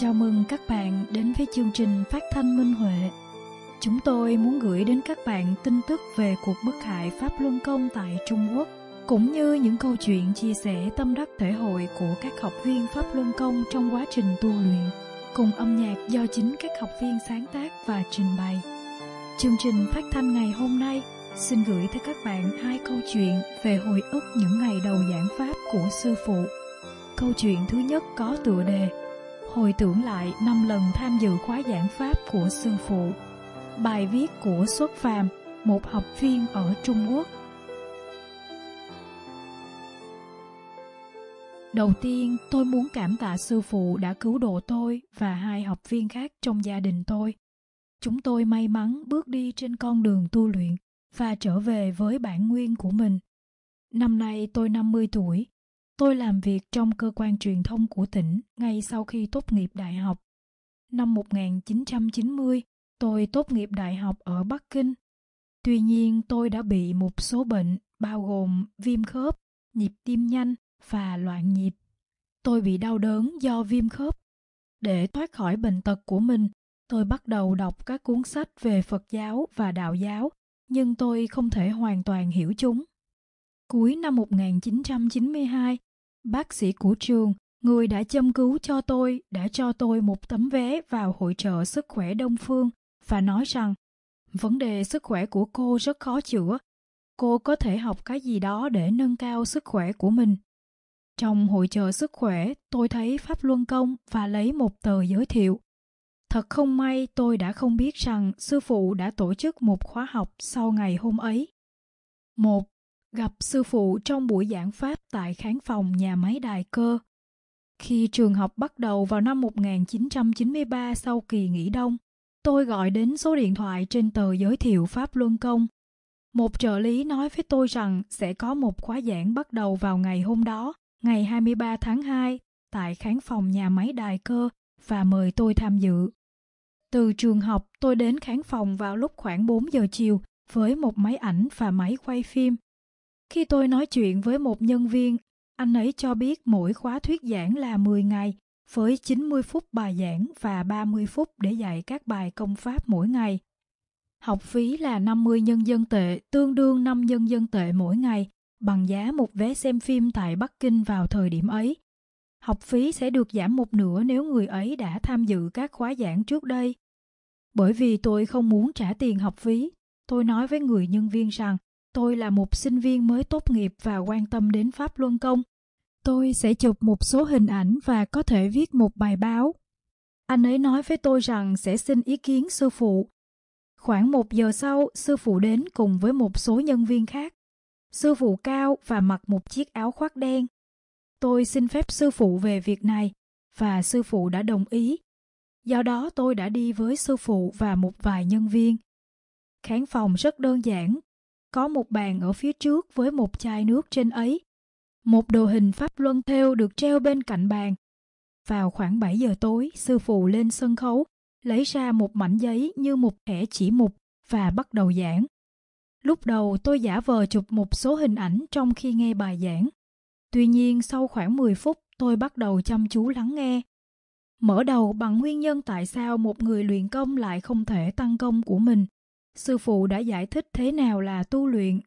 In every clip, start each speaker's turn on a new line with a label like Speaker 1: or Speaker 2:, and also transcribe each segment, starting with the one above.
Speaker 1: Chào mừng các bạn đến với chương trình phát thanh Minh Huệ. Chúng tôi muốn gửi đến các bạn tin tức về cuộc bức hại Pháp Luân Công tại Trung Quốc, cũng như những câu chuyện chia sẻ tâm đắc thể hội của các học viên Pháp Luân Công trong quá trình tu luyện, cùng âm nhạc do chính các học viên sáng tác và trình bày. Chương trình phát thanh ngày hôm nay xin gửi tới các bạn hai câu chuyện về hồi ức những ngày đầu giảng Pháp của sư phụ. Câu chuyện thứ nhất có tựa đề hồi tưởng lại năm lần tham dự khóa giảng pháp của sư phụ, bài viết của Xuất Phàm, một học viên ở Trung Quốc. Đầu tiên, tôi muốn cảm tạ sư phụ đã cứu độ tôi và hai học viên khác trong gia đình tôi. Chúng tôi may mắn bước đi trên con đường tu luyện và trở về với bản nguyên của mình. Năm nay tôi 50 tuổi Tôi làm việc trong cơ quan truyền thông của tỉnh ngay sau khi tốt nghiệp đại học. Năm 1990, tôi tốt nghiệp đại học ở Bắc Kinh. Tuy nhiên, tôi đã bị một số bệnh bao gồm viêm khớp, nhịp tim nhanh và loạn nhịp. Tôi bị đau đớn do viêm khớp. Để thoát khỏi bệnh tật của mình, tôi bắt đầu đọc các cuốn sách về Phật giáo và Đạo giáo, nhưng tôi không thể hoàn toàn hiểu chúng. Cuối năm 1992, Bác sĩ của trường, người đã châm cứu cho tôi, đã cho tôi một tấm vé vào hội trợ sức khỏe Đông Phương và nói rằng vấn đề sức khỏe của cô rất khó chữa. Cô có thể học cái gì đó để nâng cao sức khỏe của mình. Trong hội trợ sức khỏe, tôi thấy Pháp Luân Công và lấy một tờ giới thiệu. Thật không may tôi đã không biết rằng sư phụ đã tổ chức một khóa học sau ngày hôm ấy. Một gặp sư phụ trong buổi giảng pháp tại khán phòng nhà máy đài cơ. Khi trường học bắt đầu vào năm 1993 sau kỳ nghỉ đông, tôi gọi đến số điện thoại trên tờ giới thiệu Pháp Luân Công. Một trợ lý nói với tôi rằng sẽ có một khóa giảng bắt đầu vào ngày hôm đó, ngày 23 tháng 2, tại khán phòng nhà máy đài cơ và mời tôi tham dự. Từ trường học, tôi đến khán phòng vào lúc khoảng 4 giờ chiều với một máy ảnh và máy quay phim khi tôi nói chuyện với một nhân viên, anh ấy cho biết mỗi khóa thuyết giảng là 10 ngày với 90 phút bài giảng và 30 phút để dạy các bài công pháp mỗi ngày. Học phí là 50 nhân dân tệ, tương đương 5 nhân dân tệ mỗi ngày, bằng giá một vé xem phim tại Bắc Kinh vào thời điểm ấy. Học phí sẽ được giảm một nửa nếu người ấy đã tham dự các khóa giảng trước đây. Bởi vì tôi không muốn trả tiền học phí, tôi nói với người nhân viên rằng Tôi là một sinh viên mới tốt nghiệp và quan tâm đến Pháp Luân Công. Tôi sẽ chụp một số hình ảnh và có thể viết một bài báo. Anh ấy nói với tôi rằng sẽ xin ý kiến sư phụ. Khoảng một giờ sau, sư phụ đến cùng với một số nhân viên khác. Sư phụ cao và mặc một chiếc áo khoác đen. Tôi xin phép sư phụ về việc này và sư phụ đã đồng ý. Do đó tôi đã đi với sư phụ và một vài nhân viên. Khán phòng rất đơn giản, có một bàn ở phía trước với một chai nước trên ấy. Một đồ hình pháp luân theo được treo bên cạnh bàn. Vào khoảng 7 giờ tối, sư phụ lên sân khấu, lấy ra một mảnh giấy như một thẻ chỉ mục và bắt đầu giảng. Lúc đầu tôi giả vờ chụp một số hình ảnh trong khi nghe bài giảng. Tuy nhiên sau khoảng 10 phút tôi bắt đầu chăm chú lắng nghe. Mở đầu bằng nguyên nhân tại sao một người luyện công lại không thể tăng công của mình – sư phụ đã giải thích thế nào là tu luyện,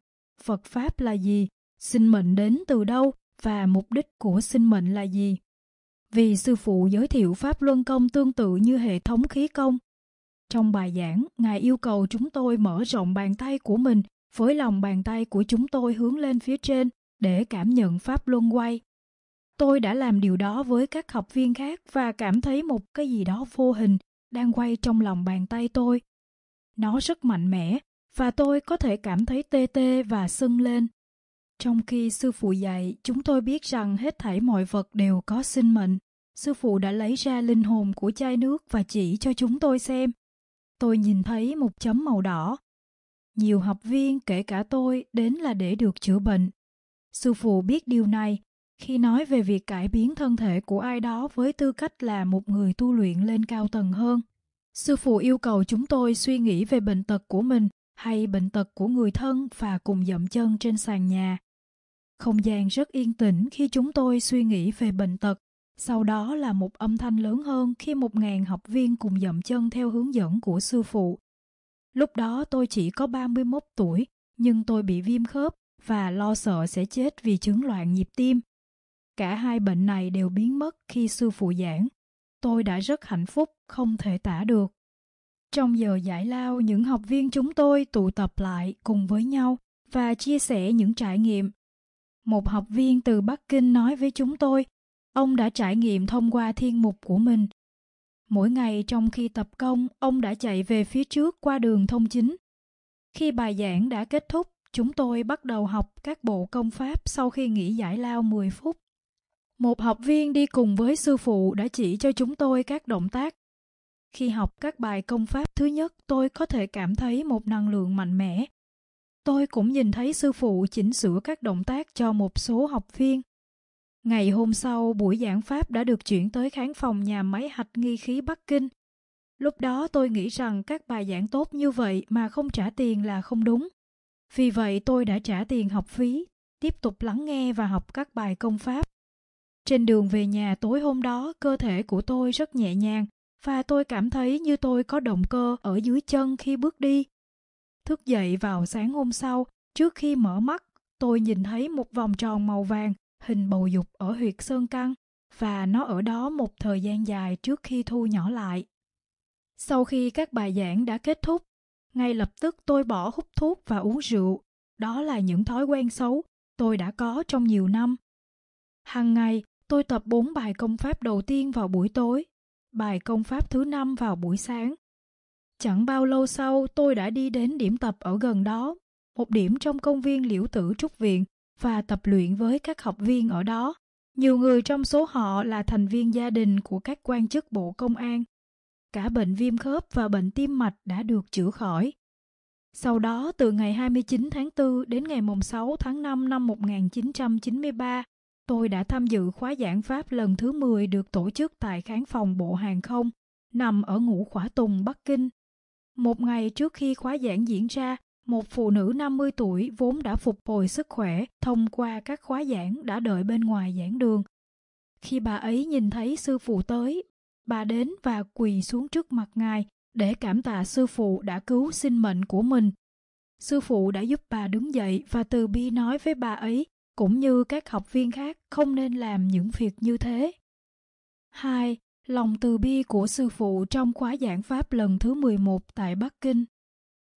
Speaker 1: Phật Pháp là gì, sinh mệnh đến từ đâu và mục đích của sinh mệnh là gì. Vì sư phụ giới thiệu Pháp Luân Công tương tự như hệ thống khí công. Trong bài giảng, Ngài yêu cầu chúng tôi mở rộng bàn tay của mình với lòng bàn tay của chúng tôi hướng lên phía trên để cảm nhận Pháp Luân quay. Tôi đã làm điều đó với các học viên khác và cảm thấy một cái gì đó vô hình đang quay trong lòng bàn tay tôi nó rất mạnh mẽ và tôi có thể cảm thấy tê tê và sưng lên. Trong khi sư phụ dạy, chúng tôi biết rằng hết thảy mọi vật đều có sinh mệnh. Sư phụ đã lấy ra linh hồn của chai nước và chỉ cho chúng tôi xem. Tôi nhìn thấy một chấm màu đỏ. Nhiều học viên, kể cả tôi, đến là để được chữa bệnh. Sư phụ biết điều này khi nói về việc cải biến thân thể của ai đó với tư cách là một người tu luyện lên cao tầng hơn Sư phụ yêu cầu chúng tôi suy nghĩ về bệnh tật của mình hay bệnh tật của người thân và cùng dậm chân trên sàn nhà. Không gian rất yên tĩnh khi chúng tôi suy nghĩ về bệnh tật, sau đó là một âm thanh lớn hơn khi một ngàn học viên cùng dậm chân theo hướng dẫn của sư phụ. Lúc đó tôi chỉ có 31 tuổi, nhưng tôi bị viêm khớp và lo sợ sẽ chết vì chứng loạn nhịp tim. Cả hai bệnh này đều biến mất khi sư phụ giảng tôi đã rất hạnh phúc không thể tả được trong giờ giải lao những học viên chúng tôi tụ tập lại cùng với nhau và chia sẻ những trải nghiệm một học viên từ bắc kinh nói với chúng tôi ông đã trải nghiệm thông qua thiên mục của mình mỗi ngày trong khi tập công ông đã chạy về phía trước qua đường thông chính khi bài giảng đã kết thúc chúng tôi bắt đầu học các bộ công pháp sau khi nghỉ giải lao 10 phút một học viên đi cùng với sư phụ đã chỉ cho chúng tôi các động tác khi học các bài công pháp thứ nhất tôi có thể cảm thấy một năng lượng mạnh mẽ tôi cũng nhìn thấy sư phụ chỉnh sửa các động tác cho một số học viên ngày hôm sau buổi giảng pháp đã được chuyển tới khán phòng nhà máy hạch nghi khí bắc kinh lúc đó tôi nghĩ rằng các bài giảng tốt như vậy mà không trả tiền là không đúng vì vậy tôi đã trả tiền học phí tiếp tục lắng nghe và học các bài công pháp trên đường về nhà tối hôm đó, cơ thể của tôi rất nhẹ nhàng và tôi cảm thấy như tôi có động cơ ở dưới chân khi bước đi. Thức dậy vào sáng hôm sau, trước khi mở mắt, tôi nhìn thấy một vòng tròn màu vàng hình bầu dục ở huyệt sơn căn và nó ở đó một thời gian dài trước khi thu nhỏ lại. Sau khi các bài giảng đã kết thúc, ngay lập tức tôi bỏ hút thuốc và uống rượu. Đó là những thói quen xấu tôi đã có trong nhiều năm. Hằng ngày, Tôi tập bốn bài công pháp đầu tiên vào buổi tối, bài công pháp thứ năm vào buổi sáng. Chẳng bao lâu sau, tôi đã đi đến điểm tập ở gần đó, một điểm trong công viên Liễu Tử Trúc Viện và tập luyện với các học viên ở đó. Nhiều người trong số họ là thành viên gia đình của các quan chức Bộ Công an. Cả bệnh viêm khớp và bệnh tim mạch đã được chữa khỏi. Sau đó, từ ngày 29 tháng 4 đến ngày 6 tháng 5 năm 1993, tôi đã tham dự khóa giảng Pháp lần thứ 10 được tổ chức tại khán phòng Bộ Hàng không, nằm ở ngũ khỏa Tùng, Bắc Kinh. Một ngày trước khi khóa giảng diễn ra, một phụ nữ 50 tuổi vốn đã phục hồi sức khỏe thông qua các khóa giảng đã đợi bên ngoài giảng đường. Khi bà ấy nhìn thấy sư phụ tới, bà đến và quỳ xuống trước mặt ngài để cảm tạ sư phụ đã cứu sinh mệnh của mình. Sư phụ đã giúp bà đứng dậy và từ bi nói với bà ấy cũng như các học viên khác không nên làm những việc như thế. 2. Lòng từ bi của sư phụ trong khóa giảng pháp lần thứ 11 tại Bắc Kinh.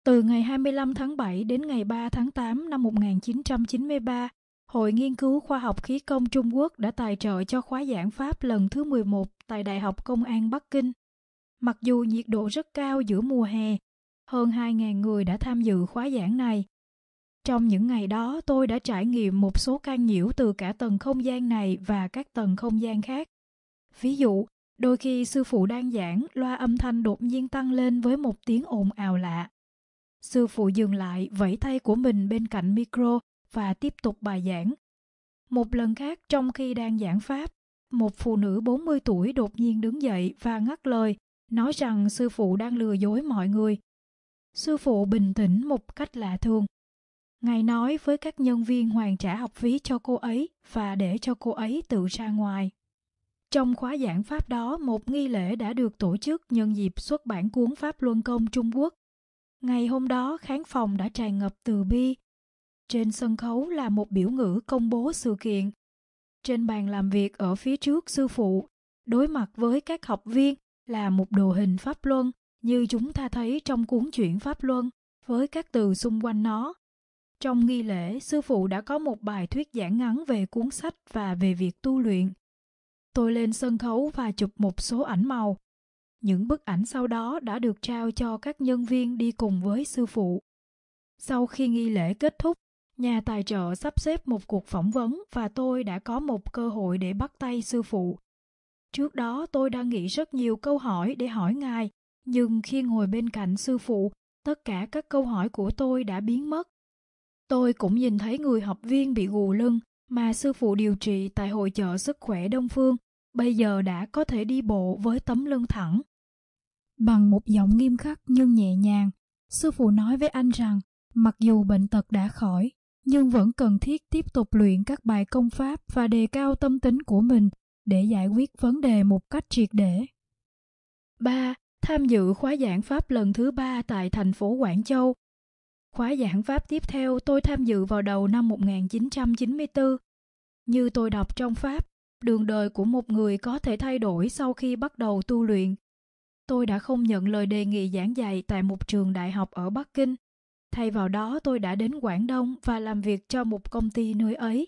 Speaker 1: Từ ngày 25 tháng 7 đến ngày 3 tháng 8 năm 1993, Hội Nghiên cứu Khoa học Khí công Trung Quốc đã tài trợ cho khóa giảng Pháp lần thứ 11 tại Đại học Công an Bắc Kinh. Mặc dù nhiệt độ rất cao giữa mùa hè, hơn 2.000 người đã tham dự khóa giảng này, trong những ngày đó, tôi đã trải nghiệm một số ca nhiễu từ cả tầng không gian này và các tầng không gian khác. Ví dụ, đôi khi sư phụ đang giảng, loa âm thanh đột nhiên tăng lên với một tiếng ồn ào lạ. Sư phụ dừng lại, vẫy tay của mình bên cạnh micro và tiếp tục bài giảng. Một lần khác, trong khi đang giảng pháp, một phụ nữ 40 tuổi đột nhiên đứng dậy và ngắt lời, nói rằng sư phụ đang lừa dối mọi người. Sư phụ bình tĩnh một cách lạ thường. Ngài nói với các nhân viên hoàn trả học phí cho cô ấy và để cho cô ấy tự ra ngoài. Trong khóa giảng pháp đó, một nghi lễ đã được tổ chức nhân dịp xuất bản cuốn Pháp Luân Công Trung Quốc. Ngày hôm đó, khán phòng đã tràn ngập từ bi. Trên sân khấu là một biểu ngữ công bố sự kiện. Trên bàn làm việc ở phía trước sư phụ, đối mặt với các học viên là một đồ hình Pháp Luân như chúng ta thấy trong cuốn chuyển Pháp Luân với các từ xung quanh nó trong nghi lễ, sư phụ đã có một bài thuyết giảng ngắn về cuốn sách và về việc tu luyện. Tôi lên sân khấu và chụp một số ảnh màu. Những bức ảnh sau đó đã được trao cho các nhân viên đi cùng với sư phụ. Sau khi nghi lễ kết thúc, nhà tài trợ sắp xếp một cuộc phỏng vấn và tôi đã có một cơ hội để bắt tay sư phụ. Trước đó tôi đã nghĩ rất nhiều câu hỏi để hỏi ngài, nhưng khi ngồi bên cạnh sư phụ, tất cả các câu hỏi của tôi đã biến mất Tôi cũng nhìn thấy người học viên bị gù lưng mà sư phụ điều trị tại hội chợ sức khỏe Đông Phương bây giờ đã có thể đi bộ với tấm lưng thẳng. Bằng một giọng nghiêm khắc nhưng nhẹ nhàng, sư phụ nói với anh rằng mặc dù bệnh tật đã khỏi, nhưng vẫn cần thiết tiếp tục luyện các bài công pháp và đề cao tâm tính của mình để giải quyết vấn đề một cách triệt để. 3. Tham dự khóa giảng pháp lần thứ ba tại thành phố Quảng Châu Khóa giảng Pháp tiếp theo tôi tham dự vào đầu năm 1994. Như tôi đọc trong Pháp, đường đời của một người có thể thay đổi sau khi bắt đầu tu luyện. Tôi đã không nhận lời đề nghị giảng dạy tại một trường đại học ở Bắc Kinh. Thay vào đó tôi đã đến Quảng Đông và làm việc cho một công ty nơi ấy.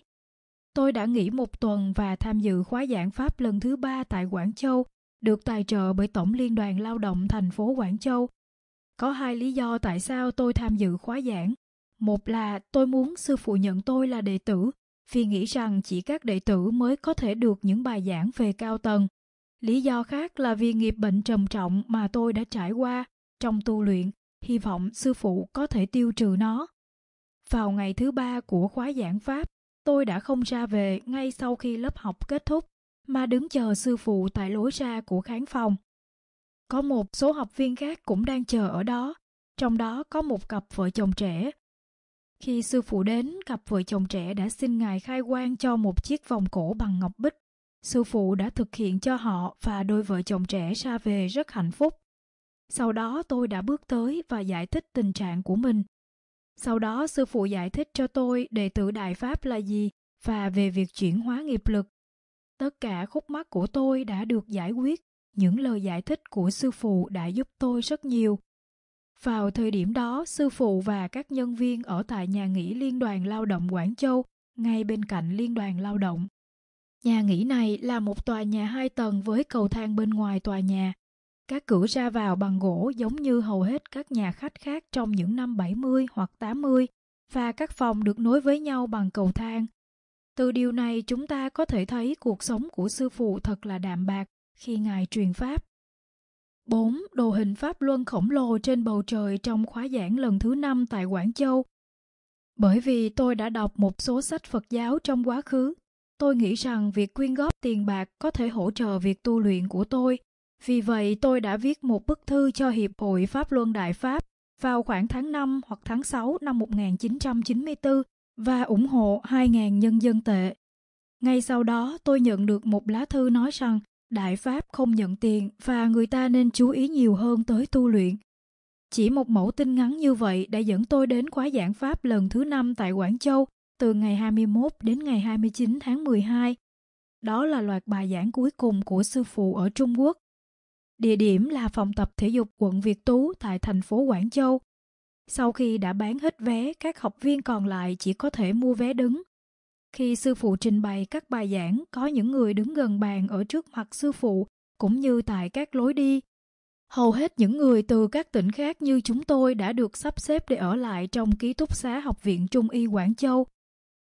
Speaker 1: Tôi đã nghỉ một tuần và tham dự khóa giảng Pháp lần thứ ba tại Quảng Châu, được tài trợ bởi Tổng Liên đoàn Lao động thành phố Quảng Châu có hai lý do tại sao tôi tham dự khóa giảng. Một là tôi muốn sư phụ nhận tôi là đệ tử, vì nghĩ rằng chỉ các đệ tử mới có thể được những bài giảng về cao tầng. Lý do khác là vì nghiệp bệnh trầm trọng mà tôi đã trải qua trong tu luyện, hy vọng sư phụ có thể tiêu trừ nó. Vào ngày thứ ba của khóa giảng Pháp, tôi đã không ra về ngay sau khi lớp học kết thúc, mà đứng chờ sư phụ tại lối ra của khán phòng. Có một số học viên khác cũng đang chờ ở đó, trong đó có một cặp vợ chồng trẻ. Khi sư phụ đến, cặp vợ chồng trẻ đã xin ngài khai quang cho một chiếc vòng cổ bằng ngọc bích. Sư phụ đã thực hiện cho họ và đôi vợ chồng trẻ ra về rất hạnh phúc. Sau đó tôi đã bước tới và giải thích tình trạng của mình. Sau đó sư phụ giải thích cho tôi đệ tử Đại Pháp là gì và về việc chuyển hóa nghiệp lực. Tất cả khúc mắc của tôi đã được giải quyết những lời giải thích của sư phụ đã giúp tôi rất nhiều vào thời điểm đó sư phụ và các nhân viên ở tại nhà nghỉ liên đoàn lao động quảng châu ngay bên cạnh liên đoàn lao động nhà nghỉ này là một tòa nhà hai tầng với cầu thang bên ngoài tòa nhà các cửa ra vào bằng gỗ giống như hầu hết các nhà khách khác trong những năm 70 hoặc 80 và các phòng được nối với nhau bằng cầu thang. Từ điều này chúng ta có thể thấy cuộc sống của sư phụ thật là đạm bạc khi Ngài truyền Pháp. 4. Đồ hình Pháp Luân khổng lồ trên bầu trời trong khóa giảng lần thứ 5 tại Quảng Châu. Bởi vì tôi đã đọc một số sách Phật giáo trong quá khứ, tôi nghĩ rằng việc quyên góp tiền bạc có thể hỗ trợ việc tu luyện của tôi. Vì vậy, tôi đã viết một bức thư cho Hiệp hội Pháp Luân Đại Pháp vào khoảng tháng 5 hoặc tháng 6 năm 1994 và ủng hộ 2.000 nhân dân tệ. Ngay sau đó, tôi nhận được một lá thư nói rằng Đại Pháp không nhận tiền và người ta nên chú ý nhiều hơn tới tu luyện. Chỉ một mẫu tin ngắn như vậy đã dẫn tôi đến khóa giảng Pháp lần thứ năm tại Quảng Châu từ ngày 21 đến ngày 29 tháng 12. Đó là loạt bài giảng cuối cùng của sư phụ ở Trung Quốc. Địa điểm là phòng tập thể dục quận Việt Tú tại thành phố Quảng Châu. Sau khi đã bán hết vé, các học viên còn lại chỉ có thể mua vé đứng khi sư phụ trình bày các bài giảng, có những người đứng gần bàn ở trước mặt sư phụ, cũng như tại các lối đi. Hầu hết những người từ các tỉnh khác như chúng tôi đã được sắp xếp để ở lại trong ký túc xá Học viện Trung y Quảng Châu.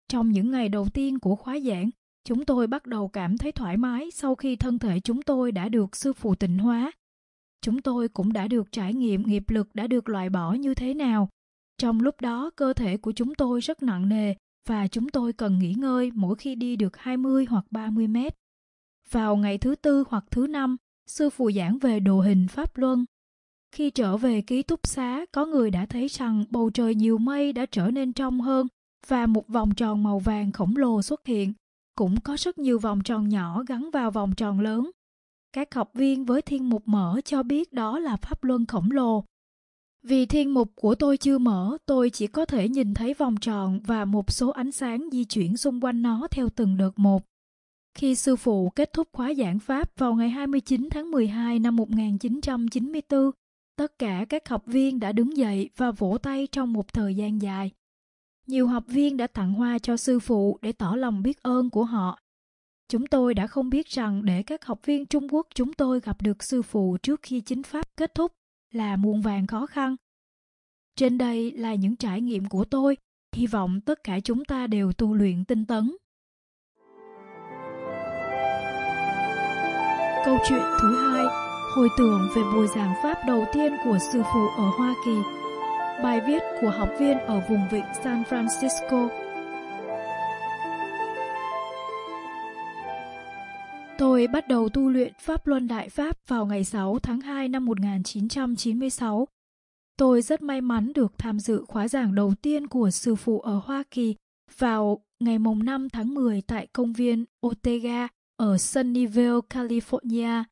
Speaker 1: Trong những ngày đầu tiên của khóa giảng, chúng tôi bắt đầu cảm thấy thoải mái sau khi thân thể chúng tôi đã được sư phụ tịnh hóa. Chúng tôi cũng đã được trải nghiệm nghiệp lực đã được loại bỏ như thế nào. Trong lúc đó, cơ thể của chúng tôi rất nặng nề và chúng tôi cần nghỉ ngơi mỗi khi đi được 20 hoặc 30 mét. Vào ngày thứ tư hoặc thứ năm, sư phụ giảng về đồ hình pháp luân. Khi trở về ký túc xá, có người đã thấy rằng bầu trời nhiều mây đã trở nên trong hơn và một vòng tròn màu vàng khổng lồ xuất hiện. Cũng có rất nhiều vòng tròn nhỏ gắn vào vòng tròn lớn. Các học viên với thiên mục mở cho biết đó là pháp luân khổng lồ vì thiên mục của tôi chưa mở, tôi chỉ có thể nhìn thấy vòng tròn và một số ánh sáng di chuyển xung quanh nó theo từng đợt một. Khi sư phụ kết thúc khóa giảng Pháp vào ngày 29 tháng 12 năm 1994, tất cả các học viên đã đứng dậy và vỗ tay trong một thời gian dài. Nhiều học viên đã tặng hoa cho sư phụ để tỏ lòng biết ơn của họ. Chúng tôi đã không biết rằng để các học viên Trung Quốc chúng tôi gặp được sư phụ trước khi chính Pháp kết thúc, là muôn vàng khó khăn trên đây là những trải nghiệm của tôi hy vọng tất cả chúng ta đều tu luyện tinh tấn câu chuyện thứ hai hồi tưởng về buổi giảng pháp đầu tiên của sư phụ ở hoa kỳ bài viết của học viên ở vùng vịnh san francisco Tôi bắt đầu tu luyện Pháp Luân Đại Pháp vào ngày 6 tháng 2 năm 1996. Tôi rất may mắn được tham dự khóa giảng đầu tiên của sư phụ ở Hoa Kỳ vào ngày mùng 5 tháng 10 tại công viên Otega ở Sunnyvale, California.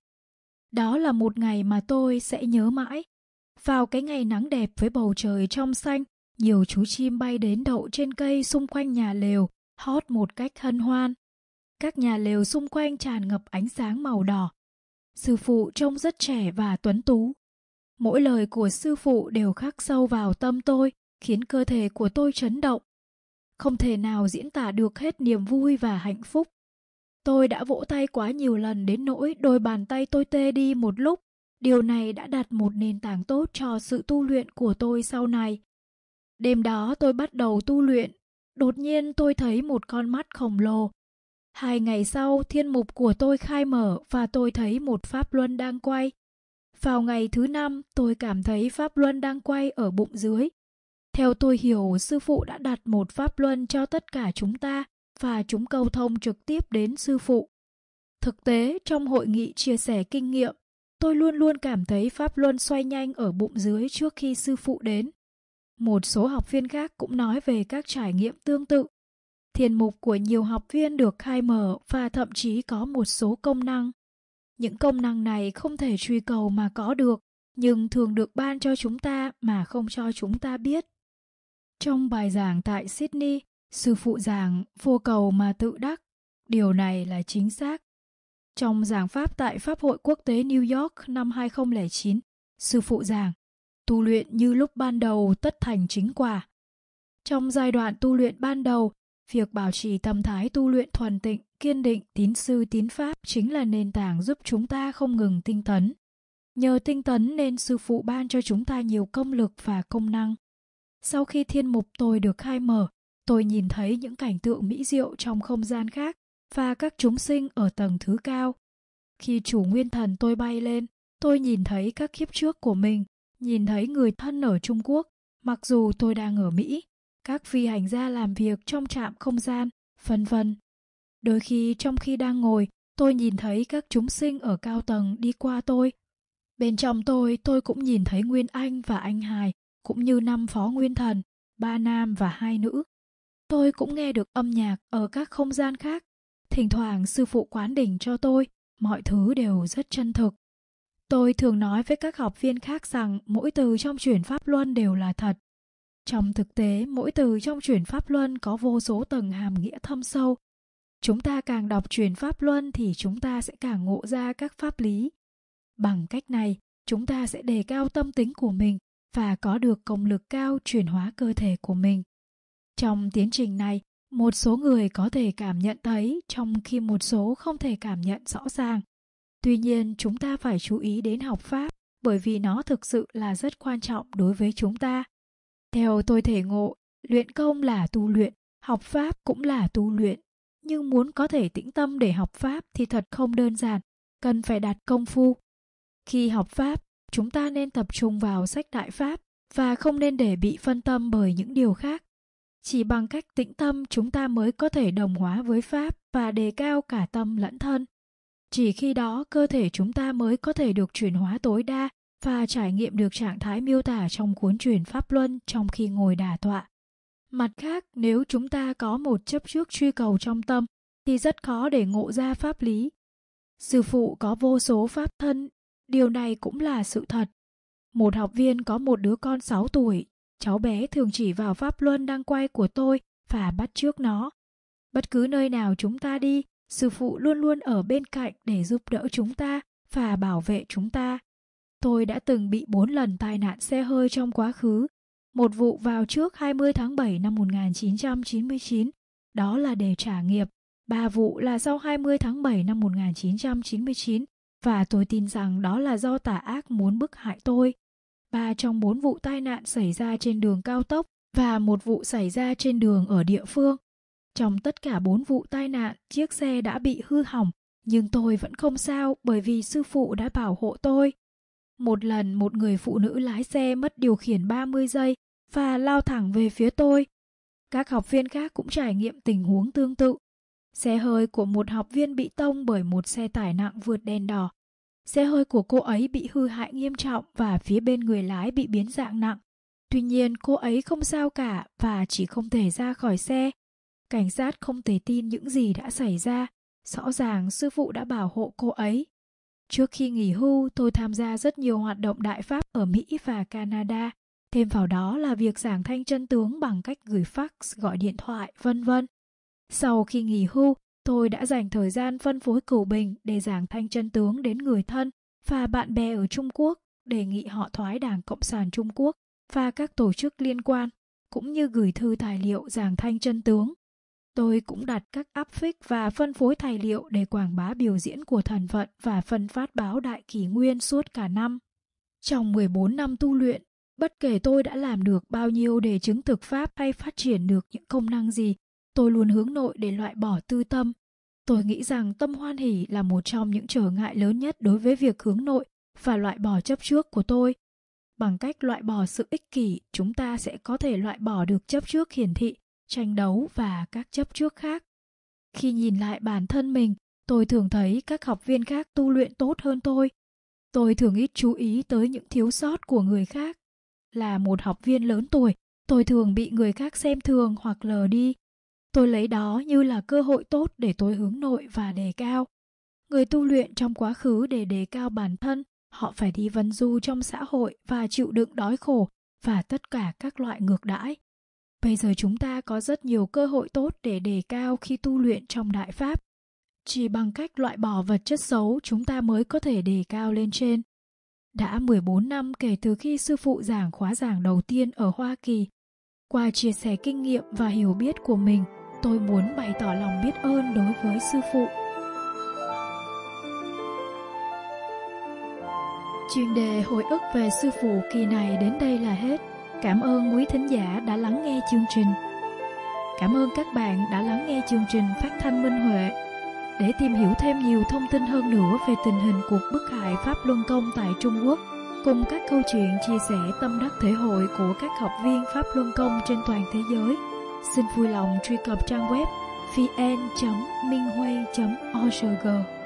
Speaker 1: Đó là một ngày mà tôi sẽ nhớ mãi. Vào cái ngày nắng đẹp với bầu trời trong xanh, nhiều chú chim bay đến đậu trên cây xung quanh nhà lều, hót một cách hân hoan các nhà lều xung quanh tràn ngập ánh sáng màu đỏ. Sư phụ trông rất trẻ và tuấn tú. Mỗi lời của sư phụ đều khắc sâu vào tâm tôi, khiến cơ thể của tôi chấn động. Không thể nào diễn tả được hết niềm vui và hạnh phúc. Tôi đã vỗ tay quá nhiều lần đến nỗi đôi bàn tay tôi tê đi một lúc. Điều này đã đặt một nền tảng tốt cho sự tu luyện của tôi sau này. Đêm đó tôi bắt đầu tu luyện. Đột nhiên tôi thấy một con mắt khổng lồ Hai ngày sau, thiên mục của tôi khai mở và tôi thấy một pháp luân đang quay. Vào ngày thứ năm, tôi cảm thấy pháp luân đang quay ở bụng dưới. Theo tôi hiểu, sư phụ đã đặt một pháp luân cho tất cả chúng ta và chúng câu thông trực tiếp đến sư phụ. Thực tế, trong hội nghị chia sẻ kinh nghiệm, tôi luôn luôn cảm thấy pháp luân xoay nhanh ở bụng dưới trước khi sư phụ đến. Một số học viên khác cũng nói về các trải nghiệm tương tự Thiền mục của nhiều học viên được khai mở và thậm chí có một số công năng. Những công năng này không thể truy cầu mà có được, nhưng thường được ban cho chúng ta mà không cho chúng ta biết. Trong bài giảng tại Sydney, sư phụ giảng vô cầu mà tự đắc. Điều này là chính xác. Trong giảng pháp tại Pháp hội quốc tế New York năm 2009, sư phụ giảng tu luyện như lúc ban đầu tất thành chính quả. Trong giai đoạn tu luyện ban đầu, Việc bảo trì tâm thái tu luyện thuần tịnh, kiên định, tín sư tín pháp chính là nền tảng giúp chúng ta không ngừng tinh tấn. Nhờ tinh tấn nên sư phụ ban cho chúng ta nhiều công lực và công năng. Sau khi thiên mục tôi được khai mở, tôi nhìn thấy những cảnh tượng mỹ diệu trong không gian khác và các chúng sinh ở tầng thứ cao. Khi chủ nguyên thần tôi bay lên, tôi nhìn thấy các kiếp trước của mình, nhìn thấy người thân ở Trung Quốc, mặc dù tôi đang ở Mỹ, các phi hành gia làm việc trong trạm không gian, vân vân. Đôi khi trong khi đang ngồi, tôi nhìn thấy các chúng sinh ở cao tầng đi qua tôi. Bên trong tôi, tôi cũng nhìn thấy Nguyên Anh và Anh hài, cũng như năm phó nguyên thần, ba nam và hai nữ. Tôi cũng nghe được âm nhạc ở các không gian khác. Thỉnh thoảng sư phụ quán đỉnh cho tôi, mọi thứ đều rất chân thực. Tôi thường nói với các học viên khác rằng mỗi từ trong chuyển pháp luân đều là thật, trong thực tế, mỗi từ trong truyền pháp luân có vô số tầng hàm nghĩa thâm sâu. Chúng ta càng đọc truyền pháp luân thì chúng ta sẽ càng ngộ ra các pháp lý. Bằng cách này, chúng ta sẽ đề cao tâm tính của mình và có được công lực cao chuyển hóa cơ thể của mình. Trong tiến trình này, một số người có thể cảm nhận thấy trong khi một số không thể cảm nhận rõ ràng. Tuy nhiên, chúng ta phải chú ý đến học pháp bởi vì nó thực sự là rất quan trọng đối với chúng ta. Theo tôi thể ngộ, luyện công là tu luyện, học pháp cũng là tu luyện. Nhưng muốn có thể tĩnh tâm để học pháp thì thật không đơn giản, cần phải đạt công phu. Khi học pháp, chúng ta nên tập trung vào sách đại pháp và không nên để bị phân tâm bởi những điều khác. Chỉ bằng cách tĩnh tâm chúng ta mới có thể đồng hóa với pháp và đề cao cả tâm lẫn thân. Chỉ khi đó cơ thể chúng ta mới có thể được chuyển hóa tối đa và trải nghiệm được trạng thái miêu tả trong cuốn truyền Pháp Luân trong khi ngồi đả tọa. Mặt khác, nếu chúng ta có một chấp trước truy cầu trong tâm thì rất khó để ngộ ra pháp lý. Sư phụ có vô số pháp thân, điều này cũng là sự thật. Một học viên có một đứa con 6 tuổi, cháu bé thường chỉ vào pháp luân đang quay của tôi và bắt trước nó. Bất cứ nơi nào chúng ta đi, sư phụ luôn luôn ở bên cạnh để giúp đỡ chúng ta và bảo vệ chúng ta. Tôi đã từng bị 4 lần tai nạn xe hơi trong quá khứ. Một vụ vào trước 20 tháng 7 năm 1999, đó là để trả nghiệp. Ba vụ là sau 20 tháng 7 năm 1999 và tôi tin rằng đó là do tà ác muốn bức hại tôi. Ba trong bốn vụ tai nạn xảy ra trên đường cao tốc và một vụ xảy ra trên đường ở địa phương. Trong tất cả bốn vụ tai nạn, chiếc xe đã bị hư hỏng, nhưng tôi vẫn không sao bởi vì sư phụ đã bảo hộ tôi. Một lần một người phụ nữ lái xe mất điều khiển 30 giây và lao thẳng về phía tôi. Các học viên khác cũng trải nghiệm tình huống tương tự. Xe hơi của một học viên bị tông bởi một xe tải nặng vượt đèn đỏ. Xe hơi của cô ấy bị hư hại nghiêm trọng và phía bên người lái bị biến dạng nặng. Tuy nhiên cô ấy không sao cả và chỉ không thể ra khỏi xe. Cảnh sát không thể tin những gì đã xảy ra. Rõ ràng sư phụ đã bảo hộ cô ấy Trước khi nghỉ hưu, tôi tham gia rất nhiều hoạt động đại pháp ở Mỹ và Canada, thêm vào đó là việc giảng thanh chân tướng bằng cách gửi fax, gọi điện thoại, vân vân. Sau khi nghỉ hưu, tôi đã dành thời gian phân phối cửu bình để giảng thanh chân tướng đến người thân và bạn bè ở Trung Quốc, đề nghị họ thoái Đảng Cộng sản Trung Quốc và các tổ chức liên quan, cũng như gửi thư tài liệu giảng thanh chân tướng Tôi cũng đặt các áp phích và phân phối tài liệu để quảng bá biểu diễn của thần vận và phân phát báo Đại Kỷ Nguyên suốt cả năm. Trong 14 năm tu luyện, bất kể tôi đã làm được bao nhiêu để chứng thực pháp hay phát triển được những công năng gì, tôi luôn hướng nội để loại bỏ tư tâm. Tôi nghĩ rằng tâm hoan hỷ là một trong những trở ngại lớn nhất đối với việc hướng nội và loại bỏ chấp trước của tôi. Bằng cách loại bỏ sự ích kỷ, chúng ta sẽ có thể loại bỏ được chấp trước hiển thị tranh đấu và các chấp trước khác. Khi nhìn lại bản thân mình, tôi thường thấy các học viên khác tu luyện tốt hơn tôi. Tôi thường ít chú ý tới những thiếu sót của người khác. Là một học viên lớn tuổi, tôi thường bị người khác xem thường hoặc lờ đi. Tôi lấy đó như là cơ hội tốt để tôi hướng nội và đề cao. Người tu luyện trong quá khứ để đề cao bản thân, họ phải đi vân du trong xã hội và chịu đựng đói khổ và tất cả các loại ngược đãi. Bây giờ chúng ta có rất nhiều cơ hội tốt để đề cao khi tu luyện trong Đại Pháp. Chỉ bằng cách loại bỏ vật chất xấu chúng ta mới có thể đề cao lên trên. Đã 14 năm kể từ khi sư phụ giảng khóa giảng đầu tiên ở Hoa Kỳ, qua chia sẻ kinh nghiệm và hiểu biết của mình, tôi muốn bày tỏ lòng biết ơn đối với sư phụ. Chuyên đề hồi ức về sư phụ kỳ này đến đây là hết. Cảm ơn quý thính giả đã lắng nghe chương trình. Cảm ơn các bạn đã lắng nghe chương trình phát thanh Minh Huệ. Để tìm hiểu thêm nhiều thông tin hơn nữa về tình hình cuộc bức hại Pháp Luân Công tại Trung Quốc, cùng các câu chuyện chia sẻ tâm đắc thể hội của các học viên Pháp Luân Công trên toàn thế giới, xin vui lòng truy cập trang web vn.minhhuay.org.